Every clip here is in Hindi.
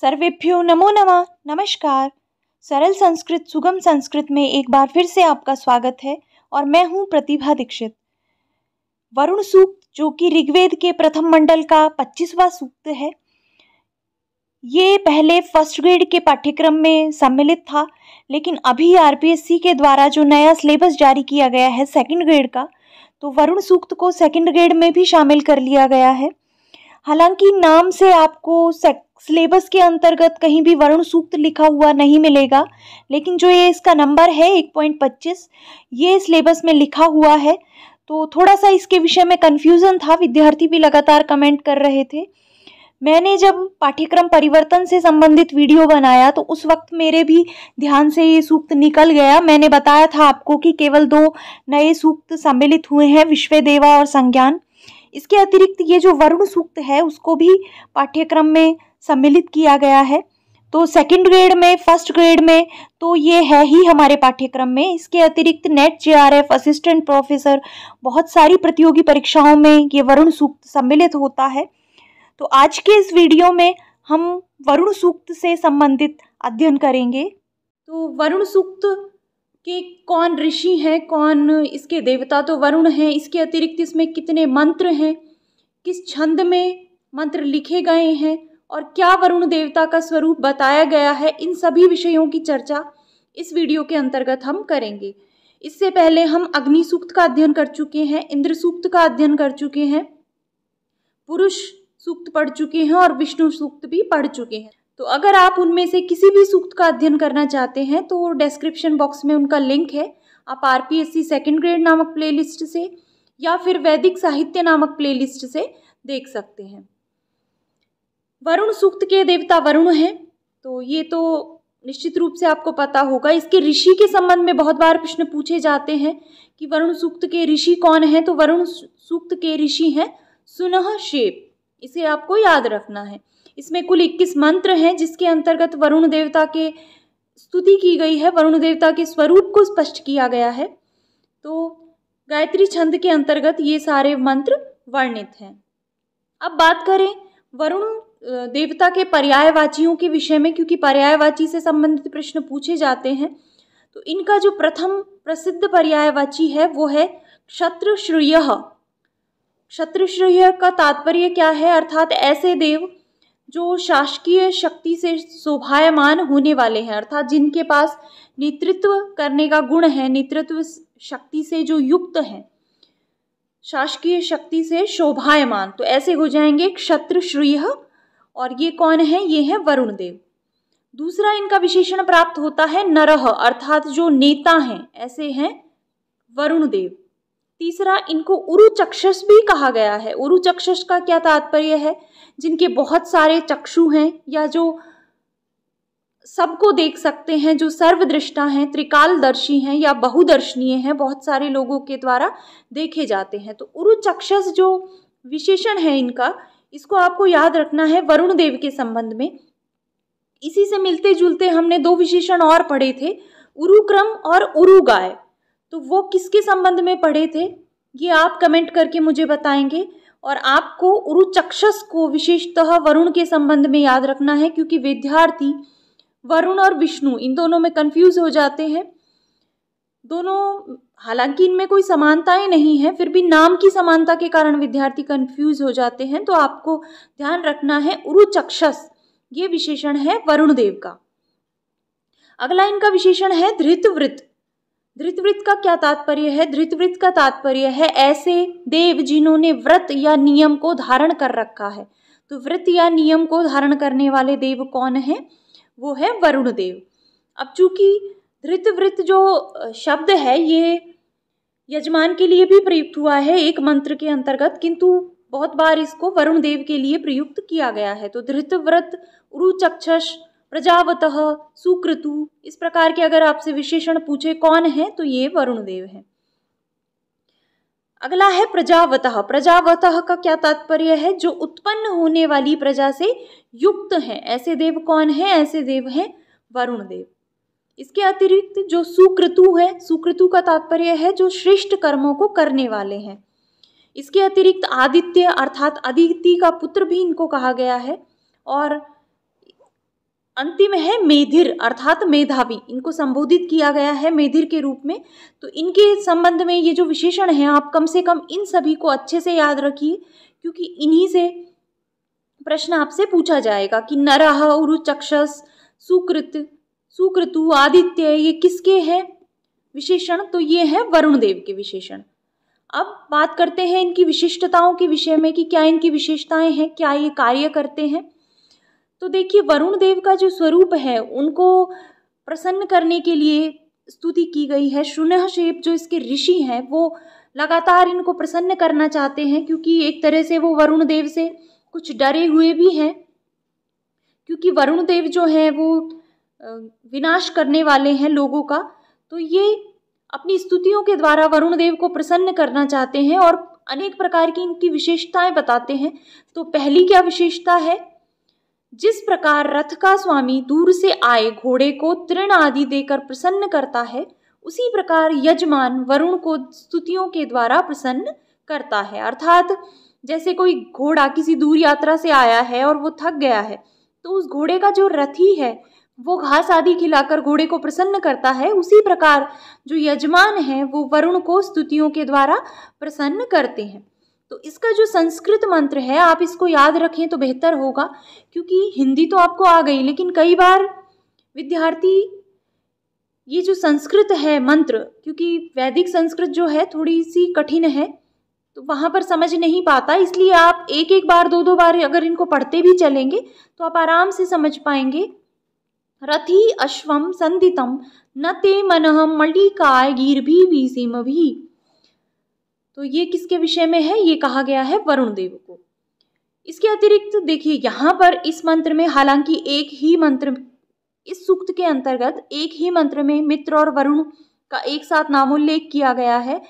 सर्वेभ्यो नमो नमः नमस्कार सरल संस्कृत सुगम संस्कृत में एक बार फिर से आपका स्वागत है और मैं हूं प्रतिभा दीक्षित वरुण सूक्त जो कि ऋग्वेद के प्रथम मंडल का पच्चीसवा सूक्त है ये पहले फर्स्ट ग्रेड के पाठ्यक्रम में सम्मिलित था लेकिन अभी आरपीएससी के द्वारा जो नया सिलेबस जारी किया गया है सेकेंड ग्रेड का तो वरुण सूक्त को सेकेंड ग्रेड में भी शामिल कर लिया गया है हालांकि नाम से आपको सेक सिलेबस के अंतर्गत कहीं भी वर्ण सूक्त लिखा हुआ नहीं मिलेगा लेकिन जो ये इसका नंबर है एक पॉइंट पच्चीस ये सिलेबस में लिखा हुआ है तो थोड़ा सा इसके विषय में कन्फ्यूज़न था विद्यार्थी भी लगातार कमेंट कर रहे थे मैंने जब पाठ्यक्रम परिवर्तन से संबंधित वीडियो बनाया तो उस वक्त मेरे भी ध्यान से ये सूक्त निकल गया मैंने बताया था आपको कि केवल दो नए सूक्त सम्मिलित हुए हैं देवा और संज्ञान इसके अतिरिक्त ये जो वरुण सूक्त है उसको भी पाठ्यक्रम में सम्मिलित किया गया है तो सेकंड ग्रेड में फर्स्ट ग्रेड में तो ये है ही हमारे पाठ्यक्रम में इसके अतिरिक्त नेट जेआरएफ असिस्टेंट प्रोफेसर बहुत सारी प्रतियोगी परीक्षाओं में ये वरुण सूक्त सम्मिलित होता है तो आज के इस वीडियो में हम वरुण सूक्त से संबंधित अध्ययन करेंगे तो वरुण सूक्त कि कौन ऋषि हैं कौन इसके देवता तो वरुण हैं इसके अतिरिक्त इसमें कितने मंत्र हैं किस छंद में मंत्र लिखे गए हैं और क्या वरुण देवता का स्वरूप बताया गया है इन सभी विषयों की चर्चा इस वीडियो के अंतर्गत हम करेंगे इससे पहले हम अग्नि सूक्त का अध्ययन कर चुके हैं इंद्र सूक्त का अध्ययन कर चुके हैं पुरुष सूक्त पढ़ चुके हैं और विष्णु सूक्त भी पढ़ चुके हैं तो अगर आप उनमें से किसी भी सूक्त का अध्ययन करना चाहते हैं तो डिस्क्रिप्शन बॉक्स में उनका लिंक है आप R P S C second grade नामक प्लेलिस्ट से या फिर वैदिक साहित्य नामक प्लेलिस्ट से देख सकते हैं वरुण सूक्त के देवता वरुण हैं तो ये तो निश्चित रूप से आपको पता होगा इसके ऋषि के संबंध में बहुत बार प्रश्न पूछे जाते हैं कि वरुण सूक्त के ऋषि कौन हैं तो वरुण सूक्त के ऋषि हैं सुनह शेप इसे आपको याद रखना है इसमें कुल इक्कीस मंत्र हैं जिसके अंतर्गत वरुण देवता के स्तुति की गई है वरुण देवता के स्वरूप को स्पष्ट किया गया है तो गायत्री छंद के अंतर्गत ये सारे मंत्र वर्णित हैं अब बात करें वरुण देवता के पर्यायवाचियों के विषय में क्योंकि पर्यायवाची से संबंधित प्रश्न पूछे जाते हैं तो इनका जो प्रथम प्रसिद्ध पर्यायवाची है वो है क्षत्रश्रिय क्षत्रश्रिय का तात्पर्य क्या है अर्थात ऐसे देव जो शासकीय शक्ति से शोभायमान होने वाले हैं अर्थात जिनके पास नेतृत्व करने का गुण है नेतृत्व शक्ति से जो युक्त हैं शासकीय शक्ति से शोभायमान तो ऐसे हो जाएंगे क्षत्रश्रुय और ये कौन है ये है वरुण देव दूसरा इनका विशेषण प्राप्त होता है नरह अर्थात जो नेता हैं ऐसे हैं वरुण देव तीसरा इनको चक्षस भी कहा गया है उरुचक्षस का क्या तात्पर्य है जिनके बहुत सारे चक्षु हैं या जो सबको देख सकते हैं जो सर्वदृष्टा हैं त्रिकालदर्शी हैं या बहुदर्शनीय हैं बहुत सारे लोगों के द्वारा देखे जाते हैं तो उरुचक्षस जो विशेषण है इनका इसको आपको याद रखना है वरुण देव के संबंध में इसी से मिलते जुलते हमने दो विशेषण और पढ़े थे उरुक्रम और उरुगाय तो वो किसके संबंध में पढ़े थे ये आप कमेंट करके मुझे बताएंगे और आपको उरुचक्षस को विशेषतः वरुण के संबंध में याद रखना है क्योंकि विद्यार्थी वरुण और विष्णु इन दोनों में कन्फ्यूज हो जाते हैं दोनों हालांकि इनमें कोई समानताएं नहीं है फिर भी नाम की समानता के कारण विद्यार्थी कंफ्यूज हो जाते हैं तो आपको ध्यान रखना है उरुचक्षस ये विशेषण है वरुण देव का अगला इनका विशेषण है धृतवृत्त धृतवृत्त का क्या तात्पर्य है धृतवृत्त का तात्पर्य है ऐसे देव जिन्होंने व्रत या नियम को धारण कर रखा है तो व्रत या नियम को धारण करने वाले देव कौन है वो है वरुण देव अब चूंकि धृतवृत्त जो शब्द है ये यजमान के लिए भी प्रयुक्त हुआ है एक मंत्र के अंतर्गत किंतु बहुत बार इसको वरुण देव के लिए प्रयुक्त किया गया है तो धृतव्रत उरुचक्षस प्रजावत सुक्रतु इस प्रकार के अगर आपसे विशेषण पूछे कौन है तो ये वरुण देव है अगला है प्रजावत प्रजावत का क्या तात्पर्य है जो उत्पन्न होने वाली प्रजा से युक्त है ऐसे देव कौन है ऐसे देव हैं वरुण देव इसके अतिरिक्त जो सुक्रतु है सुक्रतु का तात्पर्य है जो श्रेष्ठ कर्मों को करने वाले हैं इसके अतिरिक्त आदित्य अर्थात अदिति का पुत्र भी इनको कहा गया है और अंतिम है मेधिर अर्थात मेधावी इनको संबोधित किया गया है मेधिर के रूप में तो इनके संबंध में ये जो विशेषण है आप कम से कम इन सभी को अच्छे से याद रखिए क्योंकि इन्हीं से प्रश्न आपसे पूछा जाएगा कि नरह उरुचक्षस सुकृत सुक्रतु आदित्य ये किसके हैं विशेषण तो ये है वरुण देव के विशेषण अब बात करते हैं इनकी विशिष्टताओं के विषय में कि क्या इनकी विशेषताएं हैं क्या ये कार्य करते हैं तो देखिए वरुण देव का जो स्वरूप है उनको प्रसन्न करने के लिए स्तुति की गई है शुनह शेप जो इसके ऋषि हैं वो लगातार इनको प्रसन्न करना चाहते हैं क्योंकि एक तरह से वो वरुण देव से कुछ डरे हुए भी हैं क्योंकि वरुण देव जो हैं वो विनाश करने वाले हैं लोगों का तो ये अपनी स्तुतियों के द्वारा वरुण देव को प्रसन्न करना चाहते हैं और अनेक प्रकार की इनकी विशेषताएं बताते हैं तो पहली क्या विशेषता है जिस प्रकार रथ का स्वामी दूर से आए घोड़े को तृण आदि देकर प्रसन्न करता है उसी प्रकार यजमान वरुण को स्तुतियों के द्वारा प्रसन्न करता है अर्थात जैसे कोई घोड़ा किसी दूर यात्रा से आया है और वो थक गया है तो उस घोड़े का जो रथी है वो घास आदि खिलाकर घोड़े को प्रसन्न करता है उसी प्रकार जो यजमान है वो वरुण को स्तुतियों के द्वारा प्रसन्न करते हैं तो इसका जो संस्कृत मंत्र है आप इसको याद रखें तो बेहतर होगा क्योंकि हिंदी तो आपको आ गई लेकिन कई बार विद्यार्थी ये जो संस्कृत है मंत्र क्योंकि वैदिक संस्कृत जो है थोड़ी सी कठिन है तो वहाँ पर समझ नहीं पाता इसलिए आप एक एक बार दो दो बार अगर इनको पढ़ते भी चलेंगे तो आप आराम से समझ पाएंगे रथी अश्वम सन्दितं न ते मन मल्लिकाय गीर्भी विषिम भी तो ये किसके विषय में है ये कहा गया है वरुण देव को इसके अतिरिक्त देखिए यहाँ पर इस मंत्र में हालांकि एक ही मंत्र इस सूक्त के अंतर्गत एक ही मंत्र में मित्र और वरुण का एक साथ नामोल्लेख किया गया है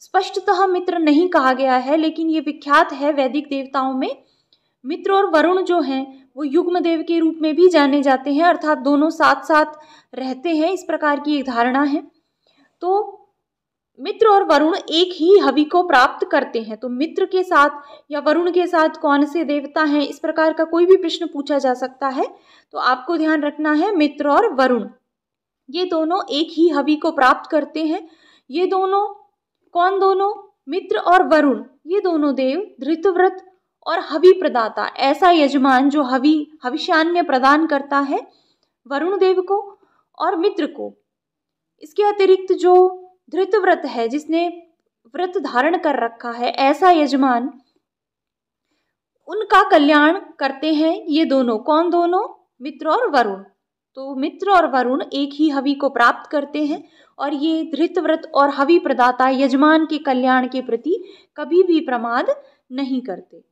स्पष्टतः मित्र नहीं कहा गया है लेकिन ये विख्यात है वैदिक देवताओं में मित्र और वरुण जो हैं वो युग्म देव के रूप में भी जाने जाते हैं अर्थात दोनों साथ साथ रहते हैं इस प्रकार की एक धारणा है तो मित्र और वरुण एक ही हवि को प्राप्त करते हैं तो मित्र के साथ या वरुण के साथ कौन से देवता हैं इस प्रकार का कोई भी प्रश्न पूछा जा सकता है तो आपको ध्यान रखना है मित्र और वरुण ये दोनों एक ही हवि को प्राप्त करते हैं ये दोनों कौन दोनों मित्र और वरुण ये दोनों देव धृतव्रत और हवि प्रदाता ऐसा यजमान जो हवि हविष्यान्य प्रदान करता है वरुण देव को और मित्र को इसके अतिरिक्त जो धृतव्रत है जिसने व्रत धारण कर रखा है ऐसा यजमान उनका कल्याण करते हैं ये दोनों कौन दोनों मित्र और वरुण तो मित्र और वरुण एक ही हवि को प्राप्त करते हैं और ये धृतव्रत और हवि प्रदाता यजमान के कल्याण के प्रति कभी भी प्रमाद नहीं करते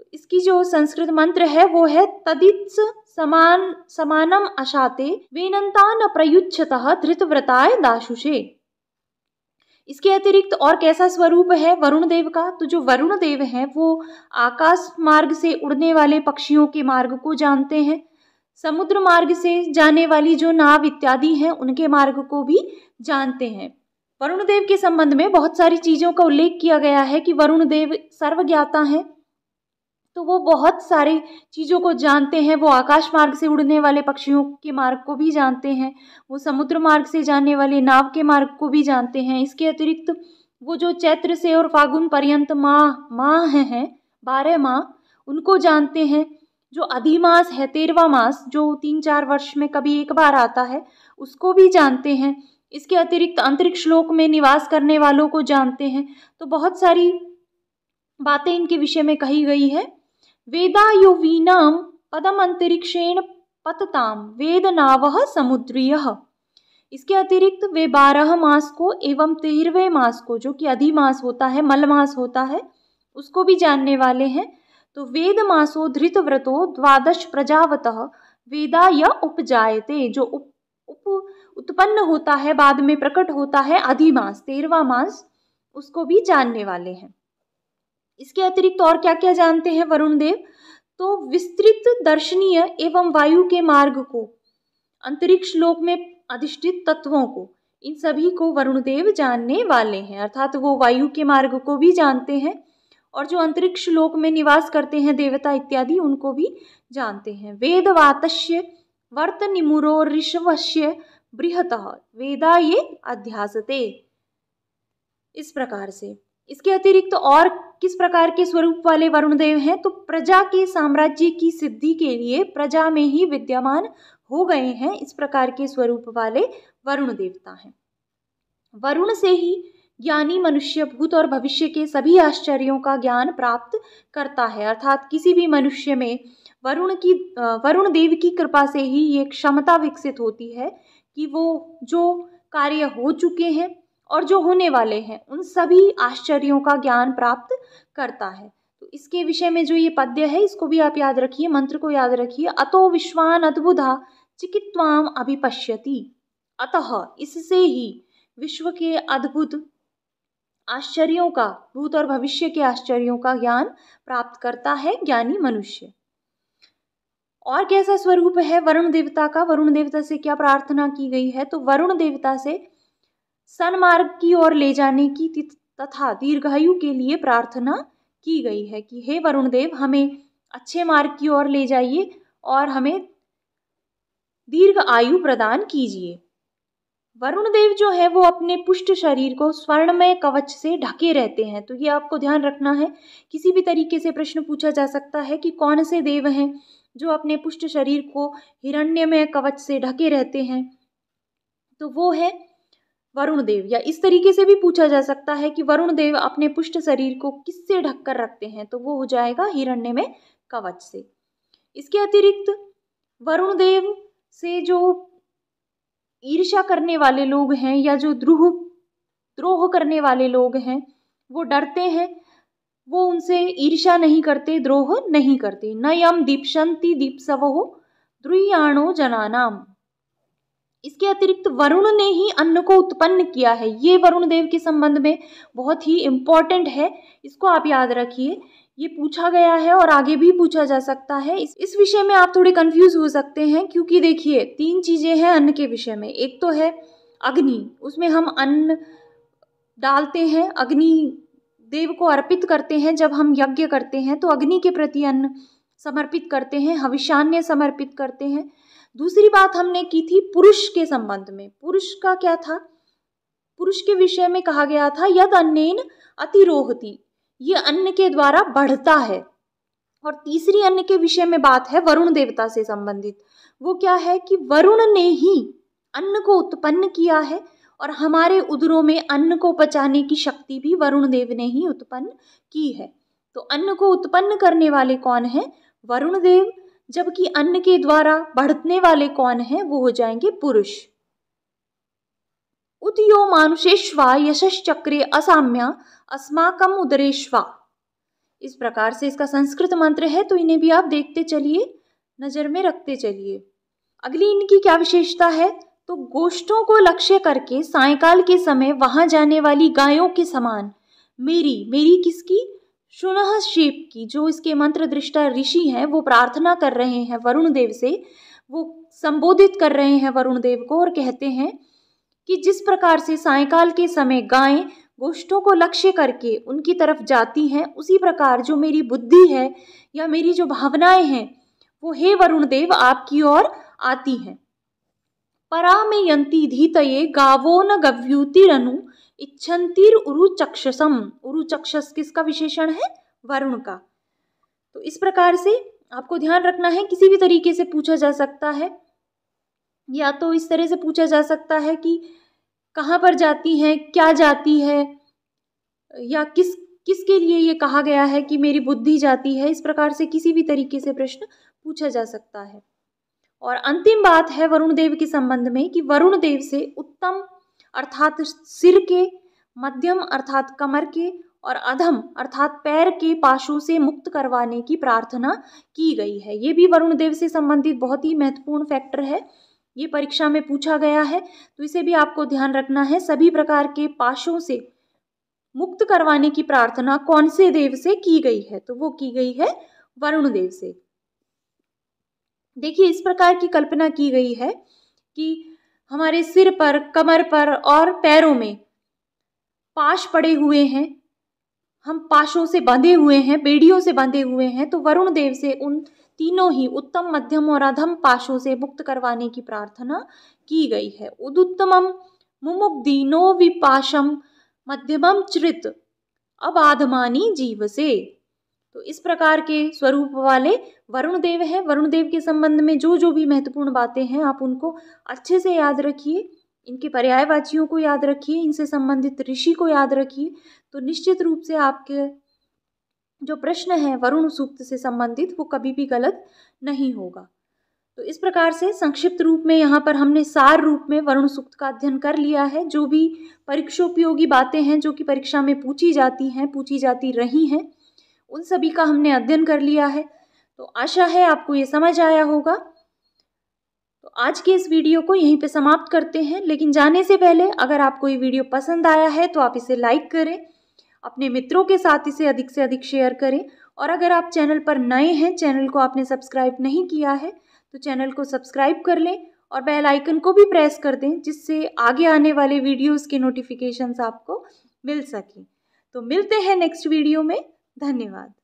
तो इसकी जो संस्कृत मंत्र है वो है तदित्स समान समानम अशाते वेनंतान प्रयुच्छत धृतव्रताय दाशुषे इसके अतिरिक्त और कैसा स्वरूप है वरुण देव का तो जो वरुण देव हैं वो आकाश मार्ग से उड़ने वाले पक्षियों के मार्ग को जानते हैं समुद्र मार्ग से जाने वाली जो नाव इत्यादि हैं उनके मार्ग को भी जानते हैं वरुण देव के संबंध में बहुत सारी चीज़ों का उल्लेख किया गया है कि वरुण देव सर्वज्ञाता हैं तो वो बहुत सारी चीज़ों को जानते हैं वो आकाश मार्ग से उड़ने वाले पक्षियों के मार्ग को भी जानते हैं वो समुद्र मार्ग से जाने वाले नाव के मार्ग को भी जानते हैं इसके अतिरिक्त वो जो चैत्र से और फागुन पर्यंत माह माह हैं बारह माह उनको जानते हैं जो अधिमास है तेरवा मास जो तीन चार वर्ष में कभी एक बार आता है उसको भी जानते हैं इसके अतिरिक्त अंतरिक्ष लोक में निवास करने वालों को जानते हैं तो बहुत सारी बातें इनके विषय में कही गई है अंतरिक्षेण पतता वेद नाव समुद्रीय इसके अतिरिक्त वे बारह मास को एवं तेरहवें मास को जो कि अधिमास होता है मलमास होता है उसको भी जानने वाले हैं तो वेद मासो धृत व्रतो द्वादश प्रजावत वेदा या उपजायते जो उप, उप उत्पन्न होता है बाद में प्रकट होता है अधिमास तेरवा मास उसको भी जानने वाले हैं इसके अतिरिक्त और क्या क्या जानते हैं वरुण देव तो विस्तृत दर्शनीय एवं वायु के मार्ग को अंतरिक्ष लोक में अधिष्ठित तत्वों को इन सभी को वरुण देव जानने वाले हैं अर्थात वो वायु के मार्ग को भी जानते हैं और जो अंतरिक्ष लोक में निवास करते हैं देवता इत्यादि उनको भी जानते हैं वेदवातस्य वर्त निमुरो ऋषवश्य बृहत वेदा ये अध्यासते इस प्रकार से इसके अतिरिक्त तो और किस प्रकार के स्वरूप वाले वरुण देव हैं तो प्रजा के साम्राज्य की सिद्धि के लिए प्रजा में ही विद्यमान हो गए हैं इस प्रकार के स्वरूप वाले वरुण देवता हैं वरुण से ही ज्ञानी मनुष्य भूत और भविष्य के सभी आश्चर्यों का ज्ञान प्राप्त करता है अर्थात किसी भी मनुष्य में वरुण की वरुण देव की कृपा से ही ये क्षमता विकसित होती है कि वो जो कार्य हो चुके हैं और जो होने वाले हैं उन सभी आश्चर्यों का ज्ञान प्राप्त करता है तो इसके विषय में जो ये पद्य है इसको भी आप याद रखिए मंत्र को याद रखिए अतो विश्वान अद्भुधा चिकित्वाम अभिपश्यति अतः इससे ही विश्व के अद्भुत आश्चर्यों का भूत और भविष्य के आश्चर्यों का ज्ञान प्राप्त करता है ज्ञानी मनुष्य और कैसा स्वरूप है वरुण देवता का वरुण देवता से क्या प्रार्थना की गई है तो वरुण देवता से सनमार्ग की ओर ले जाने की तथा दीर्घायु के लिए प्रार्थना की गई है कि हे वरुण देव हमें अच्छे मार्ग की ओर ले जाइए और हमें दीर्घ आयु प्रदान कीजिए वरुण देव जो है वो अपने पुष्ट शरीर को स्वर्णमय कवच से ढके रहते हैं तो ये आपको ध्यान रखना है किसी भी तरीके से प्रश्न पूछा जा सकता है कि कौन से देव हैं जो अपने पुष्ट शरीर को हिरण्यमय कवच से ढके रहते हैं तो वो है वरुण देव या इस तरीके से भी पूछा जा सकता है कि वरुण देव अपने पुष्ट शरीर को किससे ढककर रखते हैं तो वो हो जाएगा हिरण्य में कवच से इसके अतिरिक्त वरुण देव से जो ईर्षा करने वाले लोग हैं या जो द्रोह द्रोह करने वाले लोग हैं वो डरते हैं वो उनसे ईर्षा नहीं करते द्रोह नहीं करते न यम दीपशंति दीपसव हो द्रुयाणो जनानाम इसके अतिरिक्त वरुण ने ही अन्न को उत्पन्न किया है ये वरुण देव के संबंध में बहुत ही इम्पॉर्टेंट है इसको आप याद रखिए ये पूछा गया है और आगे भी पूछा जा सकता है इस इस विषय में आप थोड़े कंफ्यूज हो सकते हैं क्योंकि देखिए तीन चीज़ें हैं अन्न के विषय में एक तो है अग्नि उसमें हम अन्न डालते हैं अग्नि देव को अर्पित करते हैं जब हम यज्ञ करते हैं तो अग्नि के प्रति अन्न समर्पित करते हैं हविष्यान्य समर्पित करते हैं दूसरी बात हमने की थी पुरुष के संबंध में पुरुष का क्या था पुरुष के विषय में कहा गया था यद अन्यन अतिरोहती ये अन्न के द्वारा बढ़ता है और तीसरी अन्न के विषय में बात है वरुण देवता से संबंधित वो क्या है कि वरुण ने ही अन्न को उत्पन्न किया है और हमारे उदरों में अन्न को पचाने की शक्ति भी वरुण देव ने ही उत्पन्न की है तो अन्न को उत्पन्न करने वाले कौन है वरुण देव जबकि अन्न के द्वारा बढ़ने वाले कौन हैं वो हो जाएंगे पुरुष उदयो मानुषेश्वा यशश्चक्रे असाम्या अस्माकम उदरेश्वा इस प्रकार से इसका संस्कृत मंत्र है तो इन्हें भी आप देखते चलिए नज़र में रखते चलिए अगली इनकी क्या विशेषता है तो गोष्ठों को लक्ष्य करके सायकाल के समय वहां जाने वाली गायों के समान मेरी मेरी किसकी शुनह शेप की जो इसके मंत्र दृष्टा ऋषि हैं वो प्रार्थना कर रहे हैं वरुण देव से वो संबोधित कर रहे हैं वरुण देव को और कहते हैं कि जिस प्रकार से सायकाल के समय गायें गोष्ठों को लक्ष्य करके उनकी तरफ जाती हैं उसी प्रकार जो मेरी बुद्धि है या मेरी जो भावनाएं हैं वो हे वरुण देव आपकी ओर आती हैं परा में यंती धीतये गावो न गव्यूति इच्छंतिर उरुचक्षसम उरुचक्षस किसका विशेषण है वरुण का तो इस प्रकार से आपको ध्यान रखना है किसी भी तरीके से पूछा जा सकता है या तो इस तरह से पूछा जा सकता है कि कहाँ पर जाती है क्या जाती है या किस किसके लिए ये कहा गया है कि मेरी बुद्धि जाती है इस प्रकार से किसी भी तरीके से प्रश्न पूछा जा सकता है और अंतिम बात है वरुण देव के संबंध में कि वरुण देव से उत्तम अर्थात सिर के मध्यम अर्थात कमर के और अधम अर्थात पैर के पाशों से मुक्त करवाने की प्रार्थना की गई है ये भी वरुण देव से संबंधित बहुत ही महत्वपूर्ण फैक्टर है ये परीक्षा में पूछा गया है तो इसे भी आपको ध्यान रखना है सभी प्रकार के पाशों से मुक्त करवाने की प्रार्थना कौन से देव से की गई है तो वो की गई है वरुण देव से देखिए इस प्रकार की कल्पना की गई है कि हमारे सिर पर कमर पर और पैरों में पाश पड़े हुए हैं हम पाशों से बंधे हुए हैं बेड़ियों से बंधे हुए हैं तो वरुण देव से उन तीनों ही उत्तम मध्यम और अधम पाशों से मुक्त करवाने की प्रार्थना की गई है उदुत्तमम मुमुक् दीनो विपाशम मध्यमम चृत अब आधमानी जीव से तो इस प्रकार के स्वरूप वाले वरुण देव हैं वरुण देव के संबंध में जो जो भी महत्वपूर्ण बातें हैं आप उनको अच्छे से याद रखिए इनके पर्यायवाचियों को याद रखिए इनसे संबंधित ऋषि को याद रखिए तो निश्चित रूप से आपके जो प्रश्न है वरुण सूक्त से संबंधित वो कभी भी गलत नहीं होगा तो इस प्रकार से संक्षिप्त रूप में यहाँ पर हमने सार रूप में वरुण सूक्त का अध्ययन कर लिया है जो भी परीक्षोपयोगी बातें हैं जो कि परीक्षा में पूछी जाती हैं पूछी जाती रही हैं उन सभी का हमने अध्ययन कर लिया है तो आशा है आपको ये समझ आया होगा तो आज के इस वीडियो को यहीं पे समाप्त करते हैं लेकिन जाने से पहले अगर आपको ये वीडियो पसंद आया है तो आप इसे लाइक करें अपने मित्रों के साथ इसे अधिक से अधिक शेयर करें और अगर आप चैनल पर नए हैं चैनल को आपने सब्सक्राइब नहीं किया है तो चैनल को सब्सक्राइब कर लें और बेल आइकन को भी प्रेस कर दें जिससे आगे आने वाले वीडियोस के नोटिफिकेशंस आपको मिल सकें तो मिलते हैं नेक्स्ट वीडियो में धन्यवाद